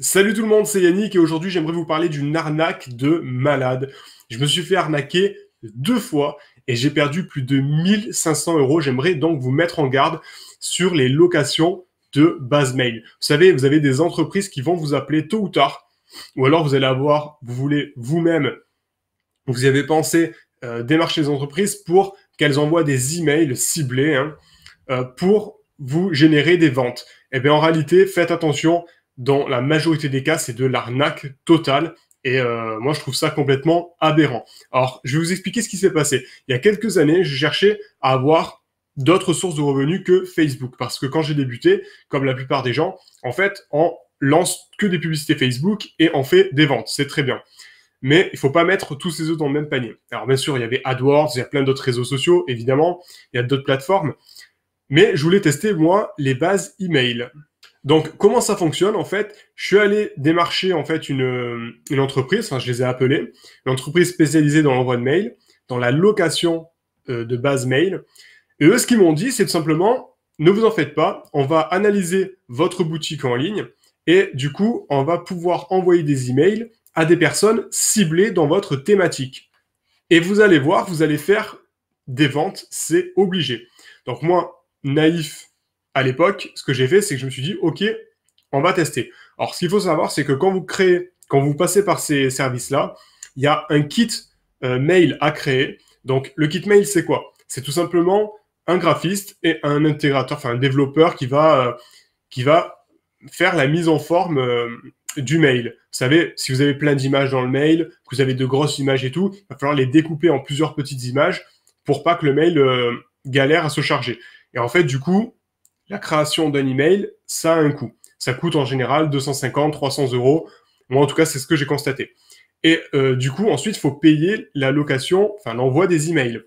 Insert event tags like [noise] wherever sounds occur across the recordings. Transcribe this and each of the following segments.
Salut tout le monde, c'est Yannick et aujourd'hui j'aimerais vous parler d'une arnaque de malade. Je me suis fait arnaquer deux fois et j'ai perdu plus de 1500 euros. J'aimerais donc vous mettre en garde sur les locations de base mail. Vous savez, vous avez des entreprises qui vont vous appeler tôt ou tard ou alors vous allez avoir, vous voulez vous-même, vous avez pensé euh, démarcher les entreprises pour qu'elles envoient des emails ciblés hein, euh, pour vous générer des ventes. Et eh bien en réalité, faites attention dans la majorité des cas, c'est de l'arnaque totale. Et euh, moi, je trouve ça complètement aberrant. Alors, je vais vous expliquer ce qui s'est passé. Il y a quelques années, je cherchais à avoir d'autres sources de revenus que Facebook. Parce que quand j'ai débuté, comme la plupart des gens, en fait, on lance que des publicités Facebook et on fait des ventes. C'est très bien. Mais il ne faut pas mettre tous ces œufs dans le même panier. Alors bien sûr, il y avait AdWords, il y a plein d'autres réseaux sociaux, évidemment, il y a d'autres plateformes. Mais je voulais tester, moi, les bases email. Donc, comment ça fonctionne En fait, je suis allé démarcher en fait une, entreprise, enfin, je les ai appelés, une entreprise spécialisée dans l'envoi de mail, dans la location euh, de base mail. Et eux, ce qu'ils m'ont dit, c'est tout simplement, ne vous en faites pas, on va analyser votre boutique en ligne et du coup, on va pouvoir envoyer des emails à des personnes ciblées dans votre thématique. Et vous allez voir, vous allez faire des ventes, c'est obligé. Donc moi, naïf à l'époque, ce que j'ai fait, c'est que je me suis dit, OK, on va tester. Alors, ce qu'il faut savoir, c'est que quand vous créez, quand vous passez par ces services-là, il y a un kit euh, mail à créer. Donc, le kit mail, c'est quoi C'est tout simplement un graphiste et un intégrateur, enfin un développeur qui va, euh, qui va faire la mise en forme euh, du mail. Vous savez, si vous avez plein d'images dans le mail, que vous avez de grosses images et tout, il va falloir les découper en plusieurs petites images pour pas que le mail galère à se charger. Et en fait, du coup, la création d'un email, ça a un coût. Ça coûte en général 250, 300 euros. Moi, en tout cas, c'est ce que j'ai constaté. Et euh, du coup, ensuite, il faut payer la location, enfin l'envoi des emails.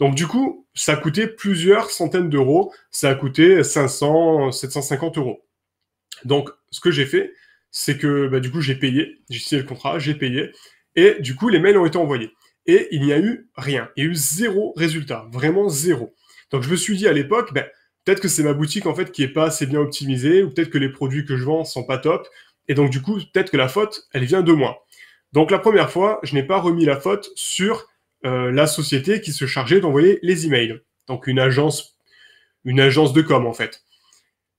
Donc du coup, ça a coûté plusieurs centaines d'euros. Ça a coûté 500, 750 euros. Donc, ce que j'ai fait, c'est que bah, du coup, j'ai payé. J'ai signé le contrat, j'ai payé. Et du coup, les mails ont été envoyés. Et il n'y a eu rien. Il y a eu zéro résultat. Vraiment zéro. Donc je me suis dit à l'époque, bah, peut-être que c'est ma boutique en fait qui est pas assez bien optimisée, ou peut-être que les produits que je vends sont pas top, et donc du coup, peut-être que la faute, elle vient de moi. Donc la première fois, je n'ai pas remis la faute sur euh, la société qui se chargeait d'envoyer les emails, donc une agence, une agence de com en fait.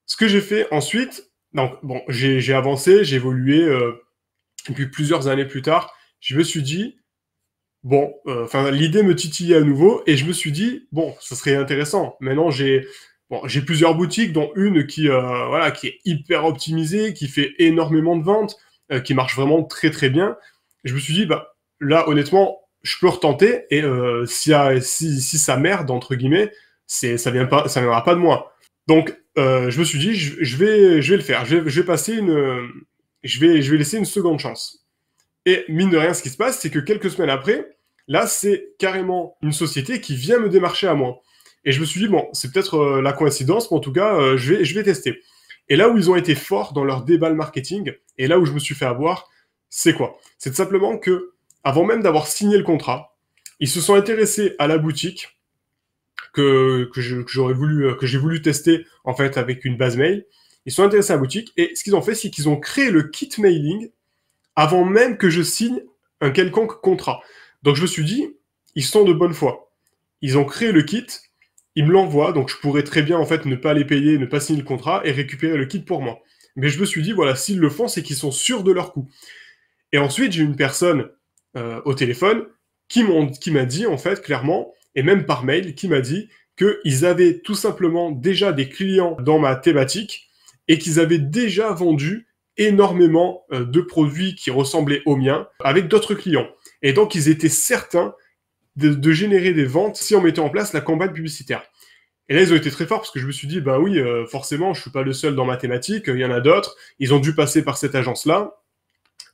Ce que j'ai fait ensuite, donc bon, j'ai avancé, j'ai évolué, euh, depuis plusieurs années plus tard, je me suis dit, bon, euh, enfin l'idée me titillait à nouveau, et je me suis dit, bon, ce serait intéressant. Maintenant j'ai Bon, j'ai plusieurs boutiques, dont une qui, euh, voilà, qui est hyper optimisée, qui fait énormément de ventes, euh, qui marche vraiment très très bien. je me suis dit, bah, là, honnêtement, je peux retenter et euh, si, euh, si, si, ça merde, entre guillemets, c'est, ça vient pas, ça viendra pas de moi. Donc, euh, je me suis dit, je, je, vais, je vais le faire. Je vais, je vais passer une, je vais, je vais laisser une seconde chance. Et mine de rien, ce qui se passe, c'est que quelques semaines après, là, c'est carrément une société qui vient me démarcher à moi. Et je me suis dit, bon, c'est peut-être euh, la coïncidence, mais en tout cas, euh, je, vais, je vais tester. Et là où ils ont été forts dans leur débat marketing, et là où je me suis fait avoir, c'est quoi C'est simplement que, avant même d'avoir signé le contrat, ils se sont intéressés à la boutique que, que j'aurais voulu, euh, que j'ai voulu tester en fait avec une base mail. Ils sont intéressés à la boutique et ce qu'ils ont fait, c'est qu'ils ont créé le kit mailing avant même que je signe un quelconque contrat. Donc je me suis dit, ils sont de bonne foi. Ils ont créé le kit ils me l'envoie, donc je pourrais très bien en fait ne pas les payer, ne pas signer le contrat et récupérer le kit pour moi. Mais je me suis dit, voilà, s'ils le font, c'est qu'ils sont sûrs de leur coût. Et ensuite, j'ai une personne euh, au téléphone qui m'a dit, en fait, clairement, et même par mail, qui m'a dit qu'ils avaient tout simplement déjà des clients dans ma thématique et qu'ils avaient déjà vendu énormément euh, de produits qui ressemblaient aux miens avec d'autres clients. Et donc, ils étaient certains de, générer des ventes si on mettait en place la campagne publicitaire. Et là, ils ont été très forts parce que je me suis dit, bah oui, euh, forcément, je suis pas le seul dans ma thématique, il y en a d'autres, ils ont dû passer par cette agence-là,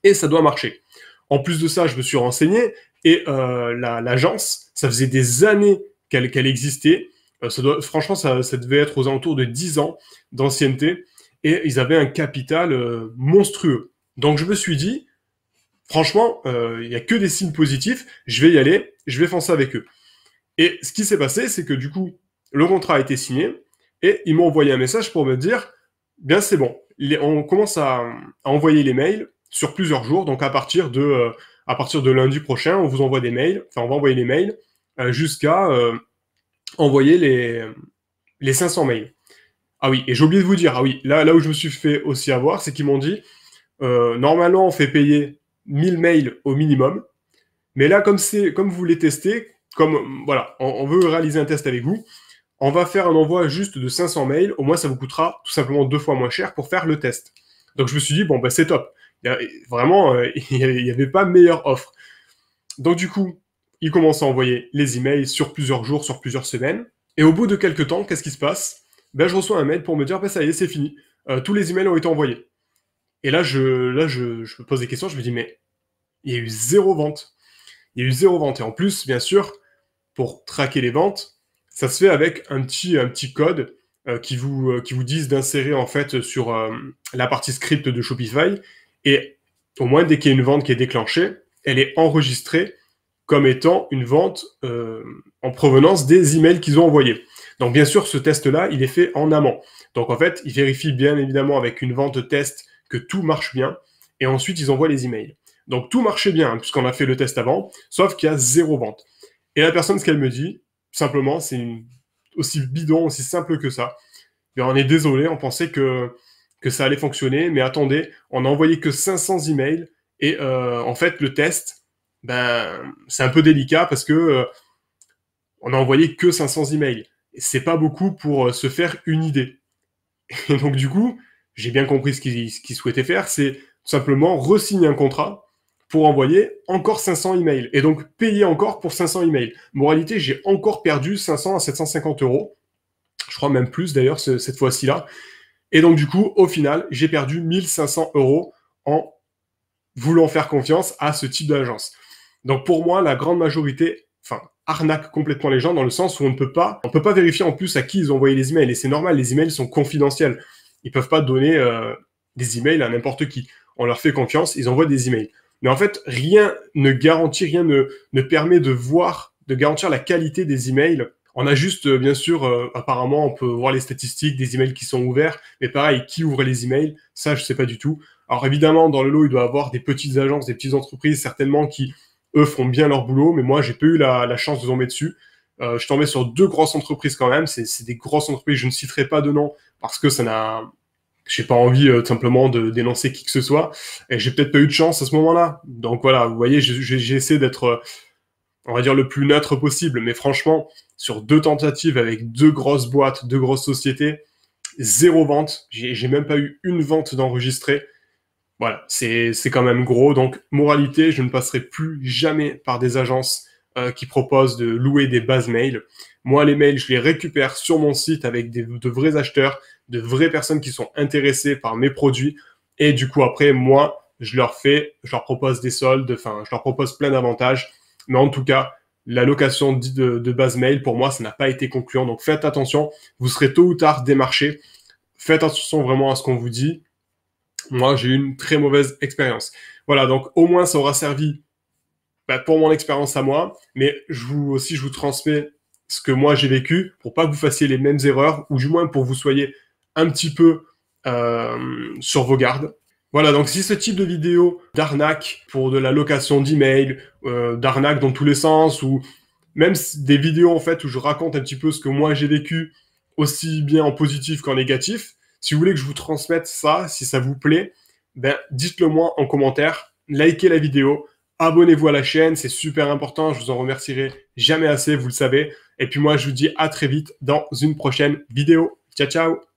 et ça doit marcher. En plus de ça, je me suis renseigné, et euh, l'agence, ça faisait des années qu'elle qu'elle existait, euh, ça doit, franchement, ça, ça, devait être aux alentours de 10 ans d'ancienneté, et ils avaient un capital euh, monstrueux. Donc je me suis dit, franchement, il euh, n'y a que des signes positifs, je vais y aller, je vais foncer avec eux. Et ce qui s'est passé, c'est que du coup, le contrat a été signé et ils m'ont envoyé un message pour me dire, bien c'est bon, on commence à, envoyer les mails sur plusieurs jours, donc à partir de, euh, à partir de lundi prochain, on vous envoie des mails, enfin on va envoyer les mails euh, jusqu'à envoyer les, les 500 mails. Ah oui, et j'ai oublié de vous dire, ah oui, là, là où je me suis fait aussi avoir, c'est qu'ils m'ont dit, normalement on fait payer 1000 mails au minimum. Mais là, comme, c'est comme vous voulez tester, comme voilà, on, veut réaliser un test avec vous, on va faire un envoi juste de 500 mails. Au moins, ça vous coûtera tout simplement deux fois moins cher pour faire le test. Donc, je me suis dit, bon, bah, c'est top. vraiment, euh, [laughs] il n'y avait pas meilleure offre. Donc, du coup, il commence à envoyer les emails sur plusieurs jours, sur plusieurs semaines. Et au bout de quelques temps, qu'est-ce qui se passe ben, Je reçois un mail pour me dire, ben, ça y est, c'est fini. Euh, tous les emails ont été envoyés. Et là, je, là je, me pose des questions, je me dis, mais il y a eu zéro vente. Il y a eu zéro vente. Et en plus, bien sûr, pour traquer les ventes, ça se fait avec un petit, un petit code euh, qui, vous, dit euh, qui vous d'insérer en fait sur euh, la partie script de Shopify. Et au moins, dès qu'il y a une vente qui est déclenchée, elle est enregistrée comme étant une vente en provenance des emails qu'ils ont envoyés. Donc bien sûr, ce test-là, il est fait en amont. Donc en fait, il vérifie bien évidemment avec une vente test que tout marche bien. Et ensuite, ils envoient les emails. Donc tout marchait bien, hein, puisqu'on a fait le test avant, sauf qu'il y a zéro vente. Et la personne, ce qu'elle me dit, simplement, c'est aussi bidon, aussi simple que ça. on est désolé, on pensait que, que ça allait fonctionner, mais attendez, on n'a envoyé que 500 emails. Et euh, en fait, le test, ben, c'est un peu délicat parce que euh, on a envoyé que 500 emails. c'est pas beaucoup pour euh, se faire une idée. [laughs] Et donc, du coup, j'ai bien compris ce qu'ils souhaitaient faire, c'est simplement resigner un contrat pour envoyer encore 500 emails et donc payer encore pour 500 emails. Moralité, j'ai encore perdu 500 à 750 euros. Je crois même plus d'ailleurs cette fois-ci là. Et donc du coup, au final, j'ai perdu 1500 euros en voulant faire confiance à ce type d'agence. Donc pour moi, la grande majorité, enfin, arnaque complètement les gens dans le sens où on ne peut pas, on peut pas vérifier en plus à qui ils ont envoyé les emails. Et c'est normal, les emails sont confidentiels ils peuvent pas donner euh, des emails à n'importe qui. On leur fait confiance, ils envoient des emails. Mais en fait, rien ne garantit, rien ne, permet de voir, de garantir la qualité des emails. On a juste, euh, bien sûr, euh, apparemment, on peut voir les statistiques des emails qui sont ouverts, mais pareil, qui ouvre les emails, ça, je sais pas du tout. Alors évidemment, dans le lot, il doit y avoir des petites agences, des petites entreprises, certainement, qui, eux, font bien leur boulot, mais moi, j'ai pas eu la, la chance de tomber dessus. Euh, je t'en sur deux grosses entreprises quand même. C'est des grosses entreprises. Je ne citerai pas de nom parce que ça n'a. J'ai pas envie euh, simplement de dénoncer qui que ce soit. Et j'ai peut-être pas eu de chance à ce moment-là. Donc voilà, vous voyez, j'ai essayé d'être, euh, on va dire, le plus neutre possible. Mais franchement, sur deux tentatives avec deux grosses boîtes, deux grosses sociétés, zéro vente. J'ai même pas eu une vente d'enregistrée. Voilà, c'est quand même gros. Donc, moralité, je ne passerai plus jamais par des agences euh, qui propose de louer des bases mail. Moi, les mails, je les récupère sur mon site avec de vrais acheteurs, de vraies personnes qui sont intéressées par mes produits. Et du coup, après, moi, je leur fais, je leur propose des soldes, enfin, je leur propose plein d'avantages. Mais en tout cas, la location de, de base mail, pour moi, ça n'a pas été concluant. Donc faites attention, vous serez tôt ou tard démarché. Faites attention vraiment à ce qu'on vous dit. Moi, j'ai eu une très mauvaise expérience. Voilà, donc au moins ça aura servi bah, pour mon expérience à moi, mais je vous, aussi je vous transmets ce que moi j'ai vécu pour pas que vous fassiez les mêmes erreurs ou du moins pour que vous soyez un petit peu euh, sur vos gardes. Voilà, donc si ce type de vidéo d'arnaque pour de la location d'email, euh, d'arnaque dans tous les sens, ou même des vidéos en fait où je raconte un petit peu ce que moi j'ai vécu, aussi bien en positif qu'en négatif, si vous voulez que je vous transmette ça, si ça vous plaît, ben dites-le moi en commentaire, likez la vidéo, Abonnez-vous à la chaîne, c'est super important, je vous en remercierai jamais assez, vous le savez. Et puis moi, je vous dis à très vite dans une prochaine vidéo. Ciao, ciao